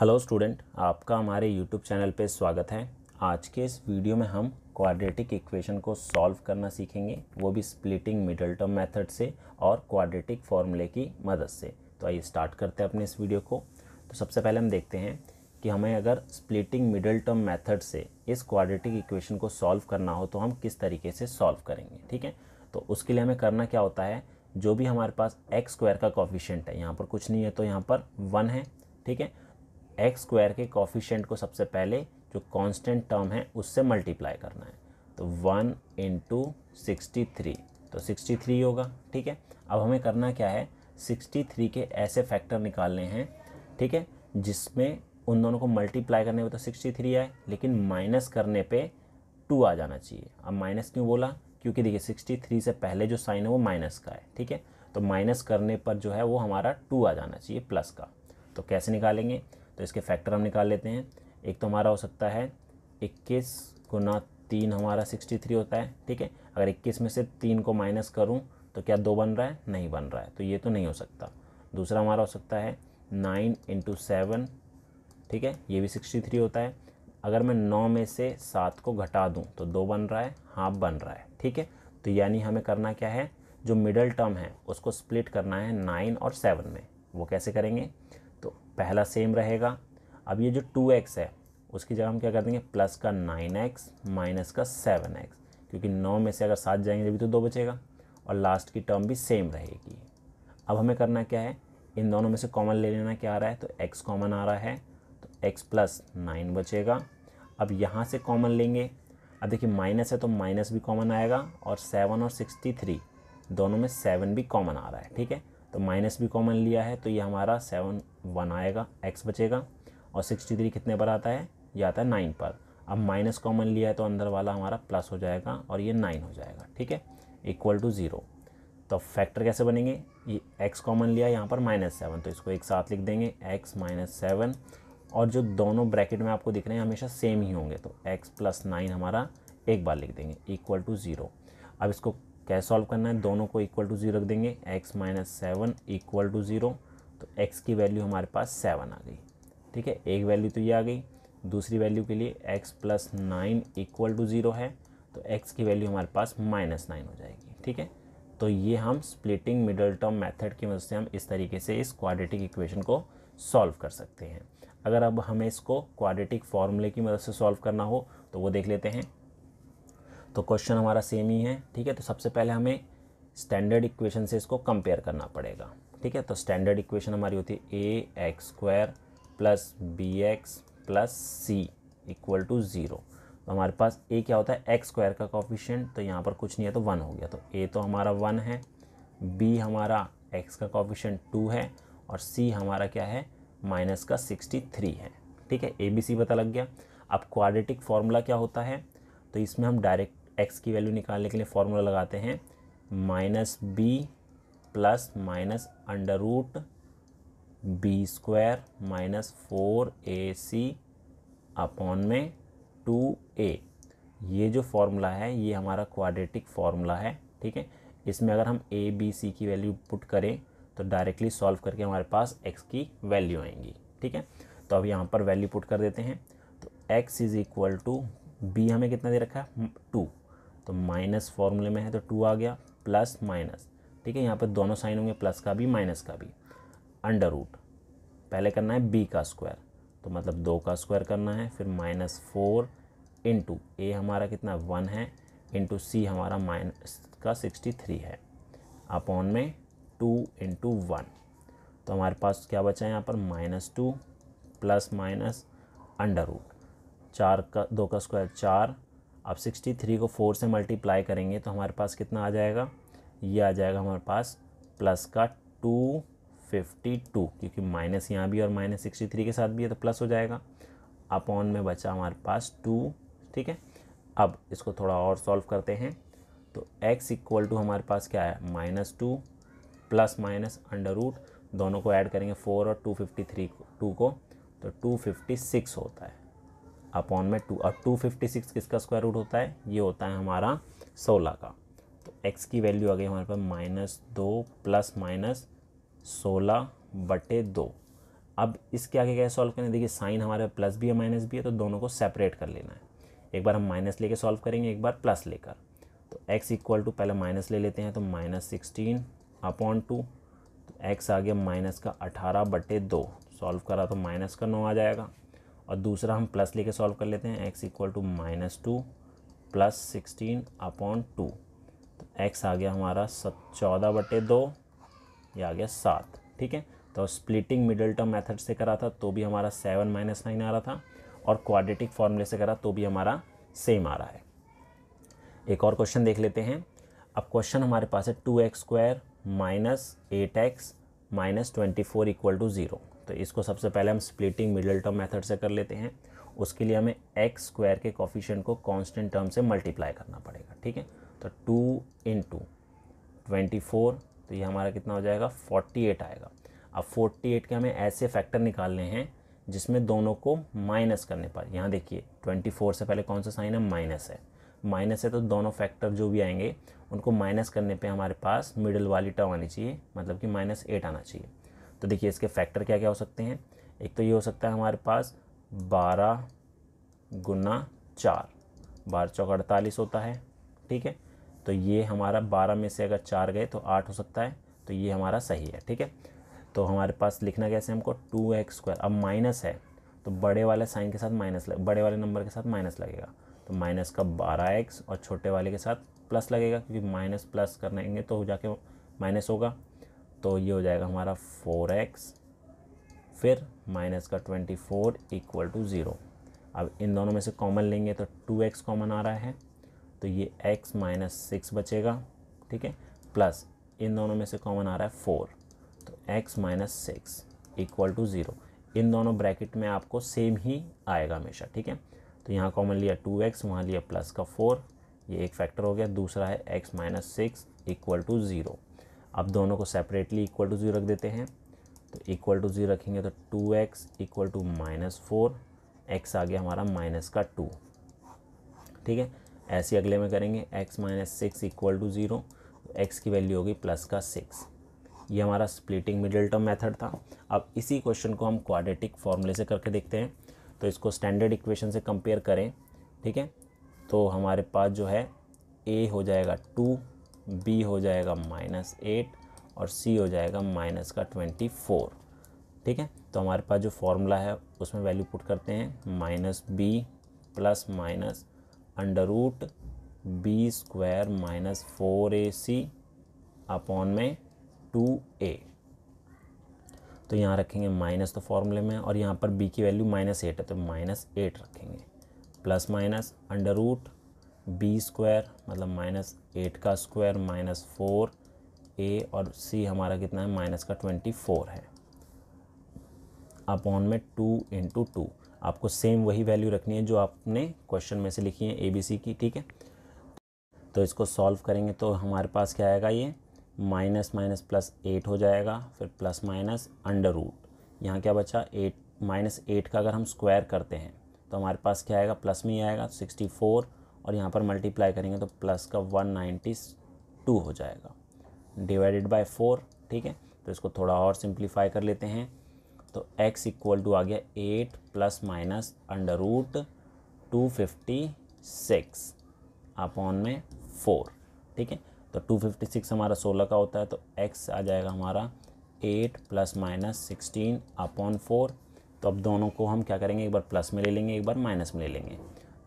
hello student आपका हमारे YouTube channel पे स्वागत है आज के इस वीडियो में हम क्वाड्रेटिक इक्वेशन को सॉल्व करना सीखेंगे वो भी स्प्लिटिंग मिडल टर्म मेथड से और क्वाड्रेटिक फॉर्मूले की मदद से तो आइए स्टार्ट करते हैं अपने इस वीडियो को तो सबसे पहले हम देखते हैं कि हमें अगर स्प्लिटिंग मिडल टर्म मैथड से इस क्वाड्रेटिक इक्वेशन को सॉल्व करना हो तो हम किस तरीके से सॉल्व करेंगे ठीक है तो उसके लिए हमें करना क्या होता है जो भी हमारे पास एक्स स्क्वायर का कॉफिशेंट है यहाँ पर कुछ नहीं है तो यहाँ पर वन है ठीक है एक्स स्क्वायर के कॉफिशेंट को सबसे पहले जो कांस्टेंट टर्म है उससे मल्टीप्लाई करना है तो वन इंटू सिक्सटी थ्री तो सिक्सटी थ्री होगा ठीक है अब हमें करना क्या है सिक्सटी थ्री के ऐसे फैक्टर निकालने हैं ठीक है जिसमें उन दोनों को मल्टीप्लाई करने में तो सिक्सटी थ्री आए लेकिन माइनस करने पे टू आ जाना चाहिए अब माइनस क्यों बोला क्योंकि देखिए सिक्सटी थ्री से पहले जो साइन है वो माइनस का है ठीक है तो माइनस करने पर जो है वो हमारा टू आ जाना चाहिए प्लस का तो कैसे निकालेंगे तो इसके फैक्टर हम निकाल लेते हैं एक तो हमारा हो सकता है इक्कीस गुना तीन हमारा सिक्सटी थ्री होता है ठीक है अगर इक्कीस में से तीन को माइनस करूँ तो क्या दो बन रहा है नहीं बन रहा है तो ये तो नहीं हो सकता दूसरा हमारा हो सकता है नाइन इंटू सेवन ठीक है ये भी सिक्सटी थ्री होता है अगर मैं नौ में से सात को घटा दूं तो दो बन रहा है हाफ बन रहा है ठीक है तो यानी हमें करना क्या है जो मिडल टर्म है उसको स्प्लिट करना है नाइन और सेवन में वो कैसे करेंगे तो पहला सेम रहेगा अब ये जो टू एक्स है उसकी जगह हम क्या कर देंगे प्लस का नाइन एक्स माइनस का सेवन एक्स क्योंकि नौ में से अगर सात जाएंगे तभी तो दो बचेगा और लास्ट की टर्म भी सेम रहेगी अब हमें करना क्या है इन दोनों में से कॉमन ले लेना क्या आ रहा है तो एक्स कॉमन आ रहा है तो एक्स प्लस नाइन बचेगा अब यहाँ से कॉमन लेंगे अब देखिए माइनस है तो माइनस भी कॉमन आएगा और सेवन और सिक्सटी थ्री दोनों में सेवन भी कॉमन आ रहा है ठीक है तो माइनस भी कॉमन लिया है तो ये हमारा सेवन वन आएगा एक्स बचेगा और सिक्सटी थ्री कितने पर आता है ये आता है नाइन पर अब माइनस कॉमन लिया है तो अंदर वाला हमारा प्लस हो जाएगा और ये नाइन हो जाएगा ठीक है इक्वल टू ज़ीरो तो फैक्टर कैसे बनेंगे ये एक्स कॉमन लिया यहाँ पर माइनस सेवन तो इसको एक साथ लिख देंगे एक्स माइनस सेवन और जो दोनों ब्रैकेट में आपको दिख रहे हैं हमेशा सेम ही होंगे तो एक्स प्लस नाइन हमारा एक बार लिख देंगे इक्वल टू ज़ीरो अब इसको कैसे सॉल्व करना है दोनों को इक्वल टू जीरो रख देंगे X minus seven equal to zero तो एक्स की वैल्यू हमारे पास सेवन आ गई ठीक है एक वैल्यू तो ये आ गई दूसरी वैल्यू के लिए X plus nine equal to zero है तो एक्स की वैल्यू हमारे पास माइनस नाइन हो जाएगी ठीक है तो ये हम स्प्लिटिंग मिडल टर्म मेथड की मदद से हम इस तरीके से इस क्वाड्रेटिक इक्वेशन को सॉल्व कर सकते हैं अगर अब हमें इसको क्वाड्रेटिक फॉर्मूले की मदद से सॉल्व करना हो तो वो देख लेते हैं तो क्वेश्चन हमारा सेम ही है ठीक है तो सबसे पहले हमें स्टैंडर्ड इक्वेशन से इसको कंपेयर करना पड़ेगा ठीक है तो स्टैंडर्ड इक्वेशन हमारी होती है A X square plus B X plus C equal to zero तो हमारे पास ए क्या होता है एक्स स्क्वायर का कॉफिशेंट तो यहाँ पर कुछ नहीं है तो वन हो गया तो ए तो हमारा वन है बी हमारा एक्स का कॉफिशियंट टू है और सी हमारा क्या है माइनस का सिक्सटी थ्री है ठीक है ए बी सी पता लग गया अब क्वाड्रेटिक फार्मूला क्या होता है तो इसमें हम डायरेक्ट एक्स की वैल्यू निकालने के लिए फॉर्मूला लगाते हैं minus B plus minus under root B square minus four A C upon में टू ए ये जो फॉर्मूला है ये हमारा क्वाड्रेटिक फार्मूला है ठीक है इसमें अगर हम ए बी सी की वैल्यू पुट करें तो डायरेक्टली सॉल्व करके हमारे पास एक्स की वैल्यू आएंगी ठीक है तो अब यहाँ पर वैल्यू पुट कर देते हैं तो X is equal to B हमें कितना दे रखा है टू तो माइनस फॉर्मूले में है तो टू आ गया प्लस माइनस ठीक है यहाँ पर दोनों साइन होंगे प्लस का भी माइनस का भी अंडर रूट पहले करना है बी का स्क्वायर तो मतलब दो का स्क्वायर करना है फिर माइनस फोर इंटू ए हमारा कितना वन है इंटू सी हमारा माइनस का सिक्सटी थ्री है अपॉन में टू इंटू वन तो हमारे पास क्या बचा है यहाँ पर minus two plus minus under root चार का दो का स्क्वायर चार अब 63 को फोर से मल्टीप्लाई करेंगे तो हमारे पास कितना आ जाएगा ये आ जाएगा हमारे पास प्लस का टू फिफ्टी टू क्योंकि माइनस यहाँ भी और माइनस सिक्सटी थ्री के साथ भी है तो प्लस हो जाएगा अपॉन में बचा हमारे पास टू ठीक है अब इसको थोड़ा और सॉल्व करते हैं तो x इक्वल टू हमारे पास क्या है minus two plus minus under root दोनों को ऐड करेंगे फोर और टू फिफ्टी थ्री को टू को तो टू फिफ्टी सिक्स होता है अपॉन में टू अब टू फिफ्टी सिक्स किसका स्क्वायर रूट होता है ये होता है हमारा सोलह का तो एक्स की वैल्यू आ गई हमारे पास माइनस दो प्लस माइनस सोलह बटे दो अब इसके आगे क्या सॉल्व करें देखिए साइन हमारे प्लस भी है माइनस भी है तो दोनों को सेपरेट कर लेना है एक बार हम माइनस लेके सॉल्व करेंगे एक बार प्लस लेकर तो एक्स इक्वल टू पहले माइनस ले लेते हैं तो माइनस सिक्सटीन अपॉन टू तो एक्स आ गया माइनस का अठारह बटे दो सॉल्व करा तो माइनस का नौ आ जाएगा और दूसरा हम प्लस लेके सॉल्व कर लेते हैं X equal to minus two plus sixteen upon two तो एक्स आ गया हमारा सत चौदह बटे दो ये आ गया सात ठीक है तो स्प्लिटिंग मिडल टर्म मेथड से करा था तो भी हमारा सेवन माइनस नाइन आ रहा था और क्वाड्रेटिक फॉर्मूले से करा तो भी हमारा सेम आ रहा है एक और क्वेश्चन देख लेते हैं अब क्वेश्चन हमारे पास है two X square minus eight X minus twenty four equal to zero तो इसको सबसे पहले हम स्प्लिटिंग मिडल टर्म मेथड से कर लेते हैं उसके लिए हमें एक्स स्क्वायर के कॉफिशेंट को कांस्टेंट टर्म से मल्टीप्लाई करना पड़ेगा ठीक है तो two into twenty four तो ये हमारा कितना हो जाएगा फोर्टी एट आएगा अब फोर्टी एट के हमें ऐसे फैक्टर निकालने हैं जिसमें दोनों को माइनस करने पर यहाँ देखिए ट्वेंटी फोर से पहले कौन सा साइन है माइनस है माइनस है तो दोनों फैक्टर जो भी आएंगे उनको माइनस करने पे हमारे पास मिडिल वाली टर्म आनी चाहिए मतलब कि माइनस एट आना चाहिए तो देखिए इसके फैक्टर क्या क्या हो सकते हैं एक तो ये हो सकता है हमारे पास बारह गुना चार बारह चौक अड़तालीस होता है ठीक है तो ये हमारा बारह में से अगर चार गए तो आठ हो सकता है तो ये हमारा सही है ठीक है तो हमारे पास लिखना कैसे हमको टू एक्स स्क्वायर अब माइनस है तो बड़े वाले साइन के साथ माइनस लगे बड़े वाले नंबर के साथ माइनस लगेगा तो माइनस का बारह एक्स और छोटे वाले के साथ प्लस लगेगा क्योंकि माइनस प्लस करेंगे तो हो जाके माइनस होगा तो ये हो जाएगा हमारा फोर एक्स फिर माइनस का twenty four equal to zero अब इन दोनों में से कॉमन लेंगे तो टू एक्स कॉमन आ रहा है तो ये एक्स माइनस सिक्स बचेगा ठीक है प्लस इन दोनों में से कॉमन आ रहा है फोर तो X minus six equal to zero इन दोनों ब्रैकेट में आपको सेम ही आएगा हमेशा ठीक है तो यहाँ कॉमन लिया टू एक्स वहाँ लिया प्लस का फोर ये एक फैक्टर हो गया दूसरा है X minus six equal to zero अब दोनों को सेपरेटली इक्वल टू ज़ीरो रख देते हैं तो इक्वल टू ज़ीरो रखेंगे तो two X equal to minus four X आ गया हमारा माइनस का टू ठीक है ऐसे अगले में करेंगे X minus six equal to zero X की वैल्यू होगी प्लस का सिक्स ये हमारा स्प्लिटिंग मिडिल टर्म मेथड था अब इसी क्वेश्चन को हम क्वाड्रेटिक फॉर्मूले से करके देखते हैं तो इसको स्टैंडर्ड इक्वेशन से कंपेयर करें ठीक है तो हमारे पास जो है ए हो जाएगा टू बी हो जाएगा माइनस एट और सी हो जाएगा माइनस का ट्वेंटी फोर ठीक है तो हमारे पास जो फॉर्मूला है उसमें वैल्यू पुट करते हैं minus B plus minus under root B square minus four A C upon में टू ए तो यहाँ रखेंगे माइनस तो फॉर्मूले में और यहाँ पर बी की वैल्यू माइनस एट है तो माइनस एट रखेंगे plus minus under root B square मतलब माइनस एट का स्क्वायर माइनस फोर ए और सी हमारा कितना है माइनस का ट्वेंटी फोर है अपॉन में टू इंटू टू आपको सेम वही वैल्यू रखनी है जो आपने क्वेश्चन में से लिखी है ए बी सी की ठीक है तो इसको सॉल्व करेंगे तो हमारे पास क्या आएगा ये माइनस माइनस प्लस एट हो जाएगा फिर प्लस माइनस अंडर रूट यहाँ क्या बचा एट माइनस एट का अगर हम स्क्वायर करते हैं तो हमारे पास क्या आएगा प्लस में ही आएगा सिक्सटी फोर और यहाँ पर मल्टीप्लाई करेंगे तो प्लस का वन नाइन्टी टू हो जाएगा डिवाइडेड बाय फोर ठीक है तो इसको थोड़ा और सिंप्लीफाई कर लेते हैं तो x इक्वल टू आ गया eight plus minus under root two fifty six upon में फोर ठीक है तो टू फिफ्टी सिक्स हमारा सोलह का होता है तो x आ जाएगा हमारा eight plus minus sixteen upon four तो अब दोनों को हम क्या करेंगे एक बार प्लस में ले लेंगे एक बार माइनस में ले लेंगे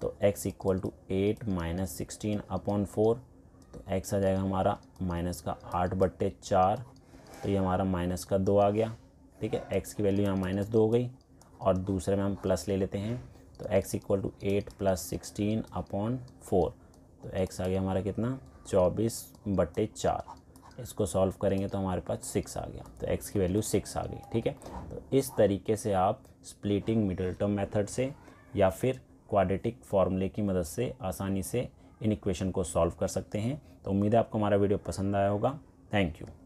तो x equal to eight minus sixteen upon four तो x आ जाएगा हमारा माइनस का आठ बट्टे चार तो ये हमारा माइनस का दो आ गया ठीक है x की वैल्यू यहाँ माइनस दो हो गई और दूसरे में हम प्लस ले लेते हैं तो x equal to eight plus sixteen upon four तो x आ गया हमारा कितना चौबीस बट्टे चार इसको सॉल्व करेंगे तो हमारे पास सिक्स आ गया तो एक्स की वैल्यू सिक्स आ गई ठीक है तो इस तरीके से आप स्प्लिटिंग मिडल टर्म मेथड से या फिर क्वाड्रेटिक फार्मूले की मदद से आसानी से इन इक्वेशन को सॉल्व कर सकते हैं तो उम्मीद है आपको हमारा वीडियो पसंद आया होगा थैंक यू